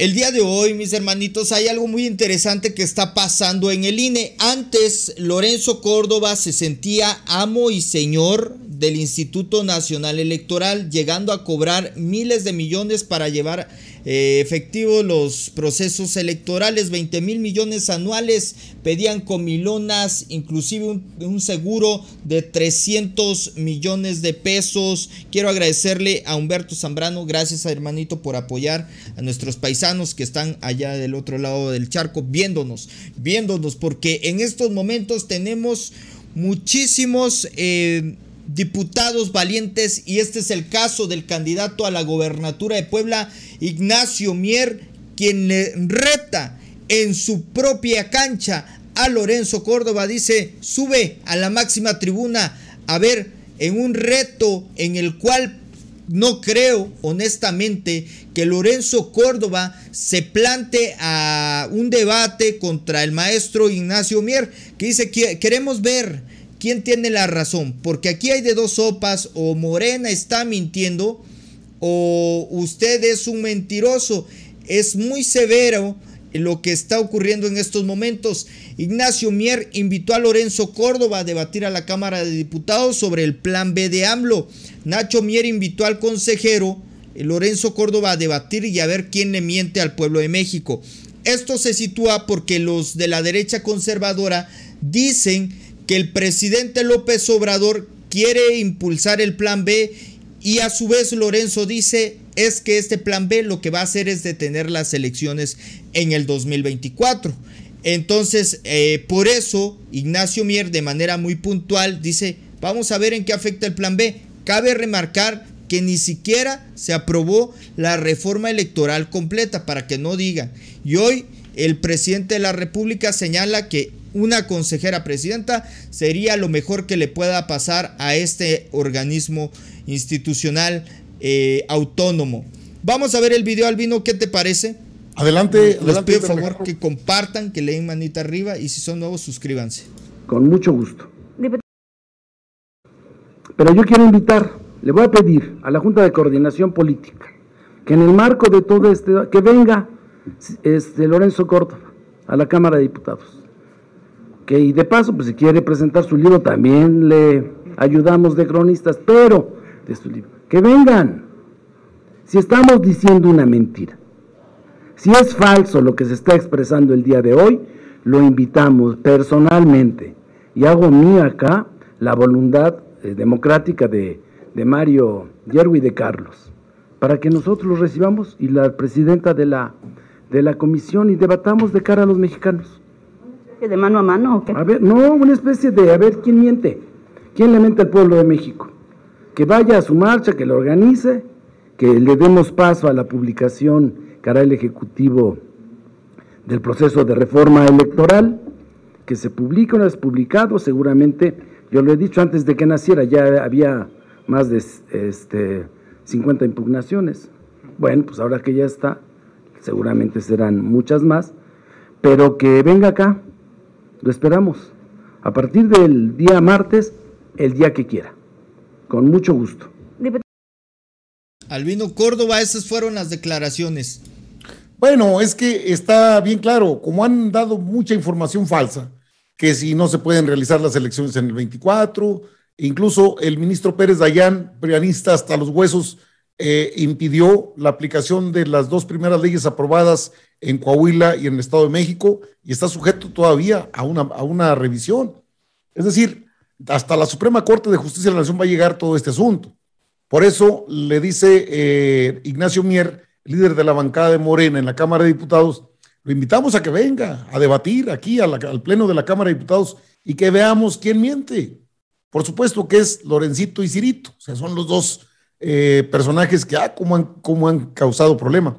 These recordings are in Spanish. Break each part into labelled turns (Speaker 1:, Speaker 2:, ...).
Speaker 1: El día de hoy, mis hermanitos, hay algo muy interesante que está pasando en el INE. Antes, Lorenzo Córdoba se sentía amo y señor del Instituto Nacional Electoral, llegando a cobrar miles de millones para llevar eh, efectivo los procesos electorales, 20 mil millones anuales, pedían comilonas, inclusive un, seguro de 300 millones de pesos. Quiero agradecerle a Humberto Zambrano, gracias a hermanito por apoyar a nuestros paisanos que están allá del otro lado del charco viéndonos, viéndonos, porque en estos momentos tenemos muchísimos... Eh, diputados valientes y este es el caso del candidato a la gobernatura de Puebla, Ignacio Mier, quien le reta en su propia cancha a Lorenzo Córdoba, dice, sube a la máxima tribuna a ver en un reto en el cual no creo honestamente que Lorenzo Córdoba se plante a un debate contra el maestro Ignacio Mier, que dice, queremos ver ¿Quién tiene la razón? Porque aquí hay de dos sopas, o Morena está mintiendo, o usted es un mentiroso. Es muy severo lo que está ocurriendo en estos momentos. Ignacio Mier invitó a Lorenzo Córdoba a debatir a la Cámara de Diputados sobre el plan B de AMLO. Nacho Mier invitó al consejero eh, Lorenzo Córdoba a debatir y a ver quién le miente al pueblo de México. Esto se sitúa porque los de la derecha conservadora dicen que el presidente López Obrador quiere impulsar el plan B y a su vez Lorenzo dice es que este plan B lo que va a hacer es detener las elecciones en el 2024. Entonces, eh, por eso Ignacio Mier de manera muy puntual dice, vamos a ver en qué afecta el plan B. Cabe remarcar que ni siquiera se aprobó la reforma electoral completa, para que no digan. Y hoy el presidente de la República señala que una consejera presidenta sería lo mejor que le pueda pasar a este organismo institucional eh, autónomo. Vamos a ver el video, Albino, ¿qué te parece? Adelante, Les pido por favor que compartan, que leen manita arriba y si son nuevos, suscríbanse. Con mucho gusto. Pero yo
Speaker 2: quiero invitar, le voy a pedir a la Junta de Coordinación Política que en el marco de todo este, que venga este Lorenzo Córdoba a la Cámara de Diputados y de paso, pues si quiere presentar su libro, también le ayudamos de cronistas, pero de su libro, que vengan. Si estamos diciendo una mentira, si es falso lo que se está expresando el día de hoy, lo invitamos personalmente y hago mía acá la voluntad eh, democrática de, Mario Yergui y de Carlos, para que nosotros lo recibamos y la presidenta de la, de la comisión y debatamos de cara a los mexicanos de mano a mano o qué? A ver, no, una especie de a ver quién miente, quién le miente al pueblo de México. Que vaya a su marcha, que lo organice, que le demos paso a la publicación cara hará el Ejecutivo del proceso de reforma electoral, que se publique, una vez publicado, seguramente, yo lo he dicho antes de que naciera, ya había más de este, 50 impugnaciones. Bueno, pues ahora que ya está, seguramente serán muchas más, pero que venga acá lo esperamos a partir del día martes, el día que quiera.
Speaker 3: Con mucho gusto.
Speaker 1: Albino Córdoba, esas fueron las declaraciones.
Speaker 3: Bueno, es que está bien claro, como han dado mucha información falsa, que si no se pueden realizar las elecciones en el 24, incluso el ministro Pérez Dayán, prianista hasta los huesos, eh, impidió la aplicación de las dos primeras leyes aprobadas en Coahuila y en el Estado de México y está sujeto todavía a una, a una revisión. Es decir, hasta la Suprema Corte de Justicia de la Nación va a llegar todo este asunto. Por eso le dice eh, Ignacio Mier, líder de la bancada de Morena en la Cámara de Diputados, lo invitamos a que venga a debatir aquí al Pleno de la Cámara de Diputados y que veamos quién miente. Por supuesto que es Lorencito y Cirito, o sea, son los dos eh, personajes que, ah, cómo han, causado problema.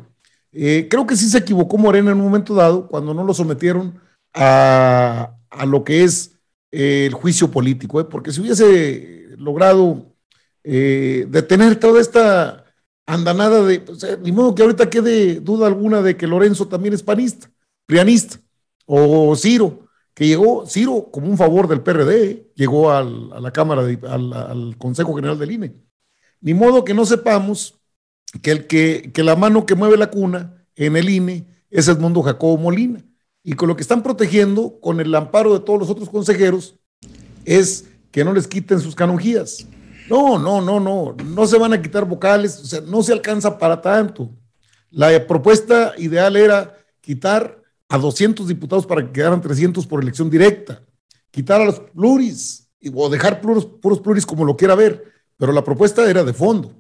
Speaker 3: Eh, creo que sí se equivocó Morena en un momento dado cuando no lo sometieron a, lo que es eh, el juicio político, porque si hubiese logrado detener toda esta andanada de, pues, ni modo que ahorita quede duda alguna de que Lorenzo también es panista, prianista, o Ciro, que llegó, Ciro, como un favor del PRD, llegó a la Cámara, al Consejo General del INE. Ni modo que no sepamos que, el que, la mano que mueve la cuna en el INE es Edmundo Jacobo Molina. Y con lo que están protegiendo, con el amparo de todos los otros consejeros, es que no les quiten sus canonjías. No, no, no, no, no se van a quitar vocales, o sea, no se alcanza para tanto. La propuesta ideal era quitar a 200 diputados para que quedaran 300 por elección directa, quitar a los pluris o dejar puros, puros pluris como lo quiera ver pero la propuesta era de fondo.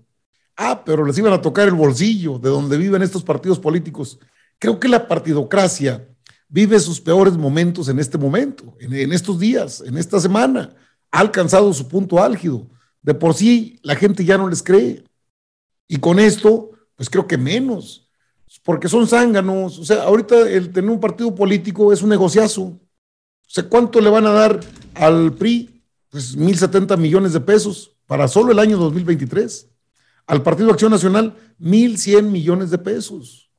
Speaker 3: Ah, pero les iban a tocar el bolsillo de donde viven estos partidos políticos. Creo que la partidocracia vive sus peores momentos en este momento, en, estos días, en esta semana. Ha alcanzado su punto álgido. De por sí, la gente ya no les cree. Y con esto, pues creo que menos, porque son zánganos. O sea, ahorita el tener un partido político es un negociazo. O sea, ¿cuánto le van a dar al PRI? Pues 1.070 millones de pesos para solo el año 2023. Al Partido Acción Nacional, 1.100 millones de pesos.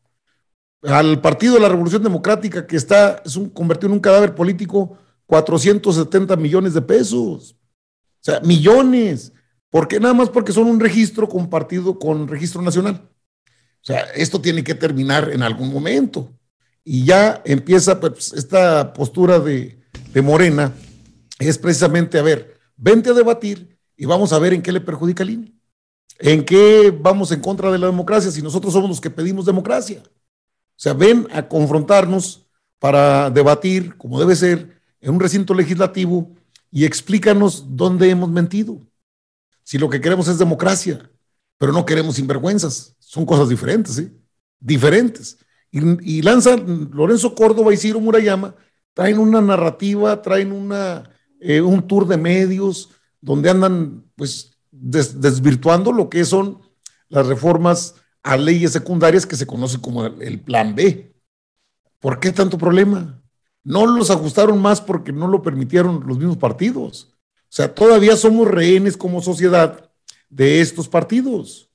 Speaker 3: Al Partido de la Revolución Democrática, que está es un, convertido en un cadáver político, 470 millones de pesos. O sea, millones. ¿por qué? Nada más porque son un registro compartido con registro nacional. O sea, esto tiene que terminar en algún momento. Y ya empieza pues, esta postura de, de Morena, es precisamente, a ver, vente a debatir y vamos a ver en qué le perjudica el INE. ¿En qué vamos en contra de la democracia si nosotros somos los que pedimos democracia? O sea, ven a confrontarnos para debatir, como debe ser, en un recinto legislativo y explícanos dónde hemos mentido. Si lo que queremos es democracia, pero no queremos sinvergüenzas, son cosas diferentes, ¿sí? ¿eh? Diferentes. Y, y lanzan Lorenzo Córdoba y Ciro Murayama, traen una narrativa, traen una, eh, un tour de medios, donde andan pues desvirtuando lo que son las reformas a leyes secundarias que se conoce como el plan B. ¿Por qué tanto problema? No los ajustaron más porque no lo permitieron los mismos partidos. O sea, todavía somos rehenes como sociedad de estos partidos.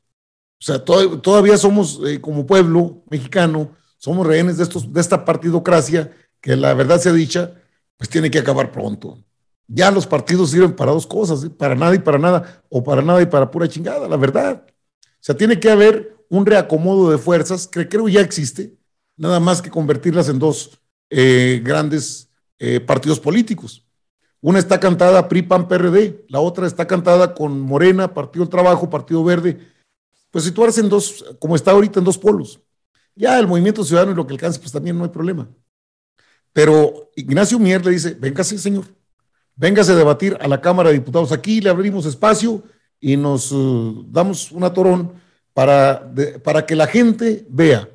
Speaker 3: O sea, todavía somos eh, como pueblo mexicano, somos rehenes de, de esta partidocracia que la verdad sea dicha, pues tiene que acabar pronto ya los partidos sirven para dos cosas, ¿eh? para nada y para nada, o para nada y para pura chingada, la verdad. O sea, tiene que haber un reacomodo de fuerzas que creo ya existe, nada más que convertirlas en dos eh, grandes eh, partidos políticos. Una está cantada PRI, PAN, PRD, la otra está cantada con Morena, Partido del Trabajo, Partido Verde. Pues situarse en dos, como está ahorita, en dos polos. Ya el movimiento ciudadano y lo que alcance, pues también no hay problema. Pero Ignacio Mier le dice, sí, señor. Véngase a debatir a la Cámara de Diputados. Aquí le abrimos espacio y nos eh, damos un atorón para, para que la gente vea,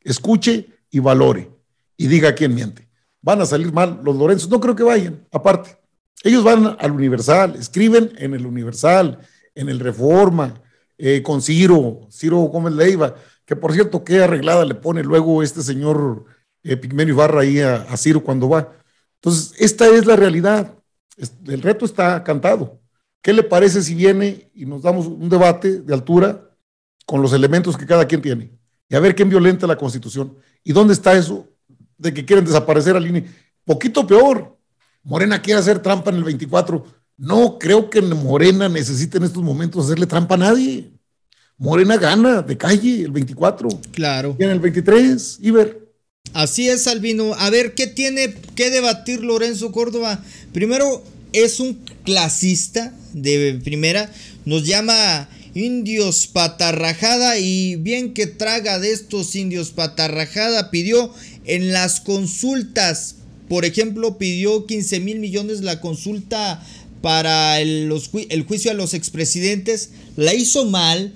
Speaker 3: escuche y valore y diga quién miente. Van a salir mal los Lorenzos. No creo que vayan, aparte. Ellos van al Universal, escriben en el Universal, en el Reforma, eh, con Ciro, Ciro Gómez Leiva, que por cierto, qué arreglada le pone luego este señor eh, Pigmenio Ibarra ahí a Ciro cuando va. Entonces, esta es la realidad el reto está cantado. ¿Qué le parece si viene y nos damos un debate de altura con los elementos que cada quien tiene? Y a ver quién violenta la Constitución. ¿Y dónde está eso de que quieren desaparecer al INE? Poquito peor. Morena quiere hacer trampa en el 24. No creo que Morena necesite en estos momentos
Speaker 1: hacerle trampa a nadie. Morena gana de calle el 24. Claro. Y en el 23, Iber. Así es, Albino. A ver, ¿qué tiene que debatir Lorenzo Córdoba? Primero, es un clasista de primera. Nos llama indios patarrajada y bien que traga de estos indios patarrajada. Pidió en las consultas, por ejemplo, pidió 15 mil millones la consulta para el, el juicio a los expresidentes. La hizo mal,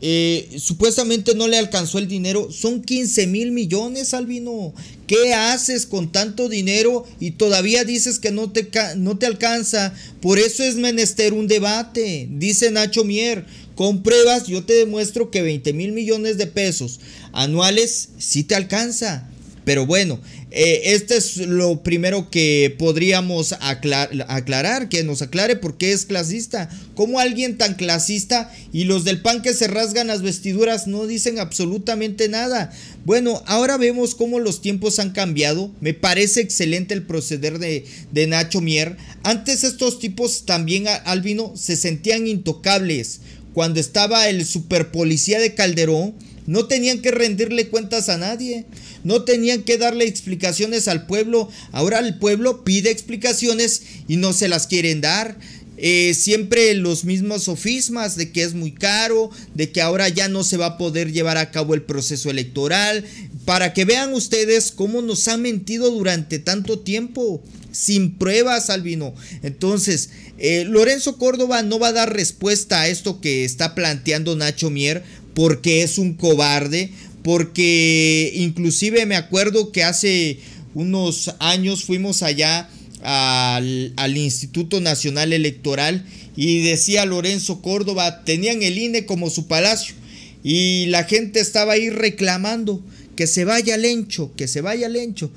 Speaker 1: eh, supuestamente no le alcanzó el dinero. Son 15 mil millones, Albino. ¿Qué haces con tanto dinero y todavía dices que no te, no te alcanza? Por eso es menester un debate, dice Nacho Mier. Con pruebas yo te demuestro que 20 mil millones de pesos anuales sí te alcanza. Pero bueno, eh, este es lo primero que podríamos aclarar, que nos aclare por qué es clasista. ¿Cómo alguien tan clasista y los del pan que se rasgan las vestiduras no dicen absolutamente nada? Bueno, ahora vemos cómo los tiempos han cambiado. Me parece excelente el proceder de, de Nacho Mier. Antes estos tipos también, Albino, se sentían intocables. Cuando estaba el super policía de Calderón, no tenían que rendirle cuentas a nadie. No tenían que darle explicaciones al pueblo. Ahora el pueblo pide explicaciones y no se las quieren dar. Eh, siempre los mismos sofismas de que es muy caro, de que ahora ya no se va a poder llevar a cabo el proceso electoral, para que vean ustedes cómo nos han mentido durante tanto tiempo, sin pruebas, Albino. Entonces, eh, Lorenzo Córdoba no va a dar respuesta a esto que está planteando Nacho Mier, porque es un cobarde, porque inclusive me acuerdo que hace unos años fuimos allá al, Instituto Nacional Electoral y decía Lorenzo Córdoba, tenían el INE como su palacio y la gente estaba ahí reclamando que se vaya Lencho, que se vaya encho.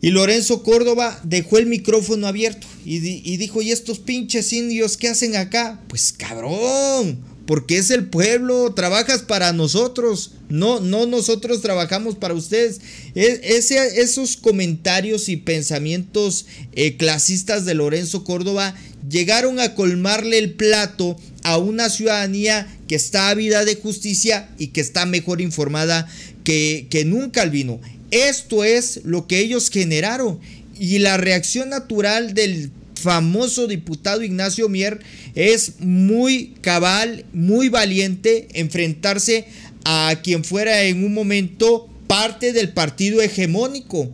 Speaker 1: Y Lorenzo Córdoba dejó el micrófono abierto y, y dijo, ¿y estos pinches indios qué hacen acá? Pues cabrón, porque es el pueblo, trabajas para nosotros, no, no nosotros trabajamos para ustedes. E, ese, esos comentarios y pensamientos eh, clasistas de Lorenzo Córdoba llegaron a colmarle el plato a una ciudadanía que está ávida de justicia y que está mejor informada que, que nunca vino. Esto es lo que ellos generaron y la reacción natural del famoso diputado Ignacio Mier es muy cabal, muy valiente enfrentarse a quien fuera en un momento parte del partido hegemónico,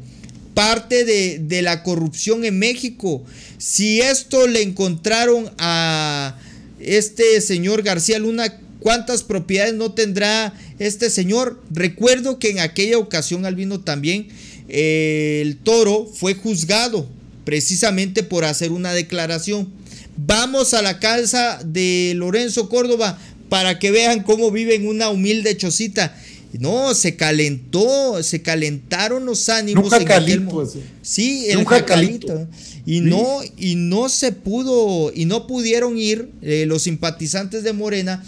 Speaker 1: parte de, la corrupción en México. Si esto le encontraron a este señor García Luna, ¿cuántas propiedades no tendrá este señor? Recuerdo que en aquella ocasión, al vino también eh, el toro fue juzgado precisamente por hacer una declaración. Vamos a la casa de Lorenzo Córdoba para que vean cómo vive en una humilde chocita. No, se calentó, se calentaron los ánimos. Un jacalito, pues, Sí, el jacalito. Y no, y no se pudo, y no pudieron ir eh, los simpatizantes de Morena,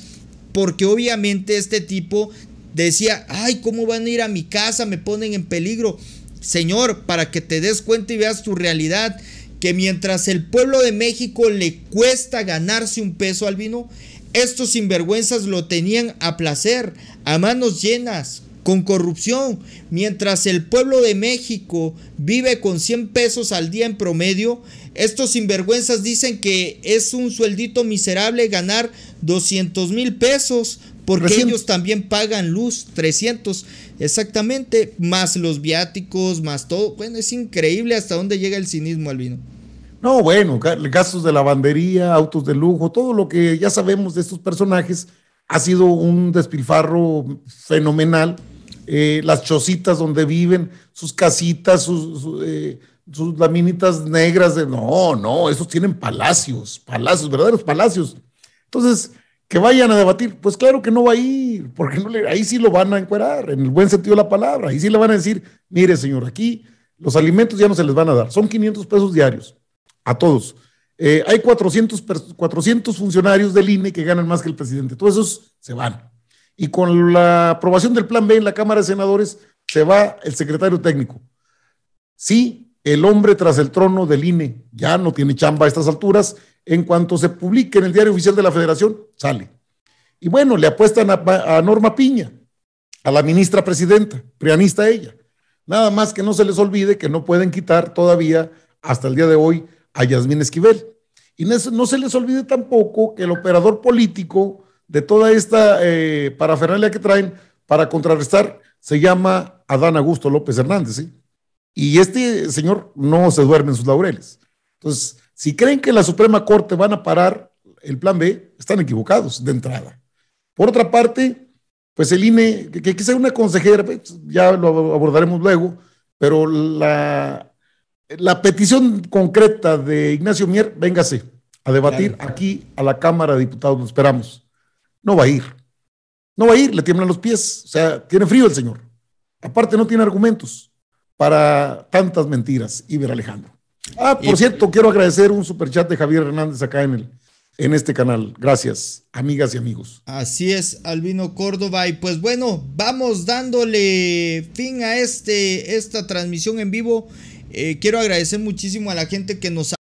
Speaker 1: porque obviamente este tipo decía, ay, ¿cómo van a ir a mi casa? Me ponen en peligro. Señor, para que te des cuenta y veas tu realidad, que mientras el pueblo de México le cuesta ganarse un peso al vino, estos sinvergüenzas lo tenían a placer, a manos llenas, con corrupción, mientras el pueblo de México vive con 100 pesos al día en promedio, estos sinvergüenzas dicen que es un sueldito miserable ganar 200 mil pesos porque ellos también pagan luz, 300 exactamente, más los viáticos, más todo. Bueno, es increíble hasta dónde llega el cinismo albino. No, bueno, gastos de lavandería, autos de lujo, todo lo que ya sabemos de
Speaker 3: estos personajes ha sido un despilfarro fenomenal. Eh, las chocitas donde viven, sus casitas, sus, eh, sus laminitas negras de... No, no, esos tienen palacios, palacios, verdaderos palacios. Entonces, que vayan a debatir. Pues claro que no va a ir, porque no le, ahí sí lo van a encuadrar en el buen sentido de la palabra. Ahí sí le van a decir, mire señor, aquí los alimentos ya no se les van a dar, son 500 pesos diarios a todos. Eh, hay 400, 400 funcionarios del INE que ganan más que el presidente, todos esos se van. Y con la aprobación del plan B en la Cámara de Senadores, se va el secretario técnico. Sí, el hombre tras el trono del INE ya no tiene chamba a estas alturas en cuanto se publique en el diario oficial de la federación, sale. Y bueno, le apuestan a, Norma Piña, a la ministra presidenta, prianista ella. Nada más que no se les olvide que no pueden quitar todavía, hasta el día de hoy, a Yasmín Esquivel. Y no se les olvide tampoco que el operador político de toda esta eh, parafernalia que traen para contrarrestar se llama Adán Augusto López Hernández. Y este señor no se duerme en sus laureles. Entonces, si creen que la Suprema Corte van a parar el plan B, están equivocados de entrada. Por otra parte, pues el INE, que, quizá una consejera, pues, ya lo abordaremos luego, pero la, petición concreta de Ignacio Mier, véngase a debatir aquí a la Cámara de Diputados, lo esperamos. No va a ir. No va a ir, le tiemblan los pies. O sea, tiene frío el señor. Aparte, no tiene argumentos para tantas mentiras, Iber Alejandro. Ah, por cierto, quiero agradecer un superchat de Javier Hernández acá en el en este canal. Gracias, amigas
Speaker 1: y amigos. Así es, Albino Córdoba. Y pues bueno, vamos dándole fin a este, esta transmisión en vivo. Eh, quiero agradecer muchísimo a la gente que nos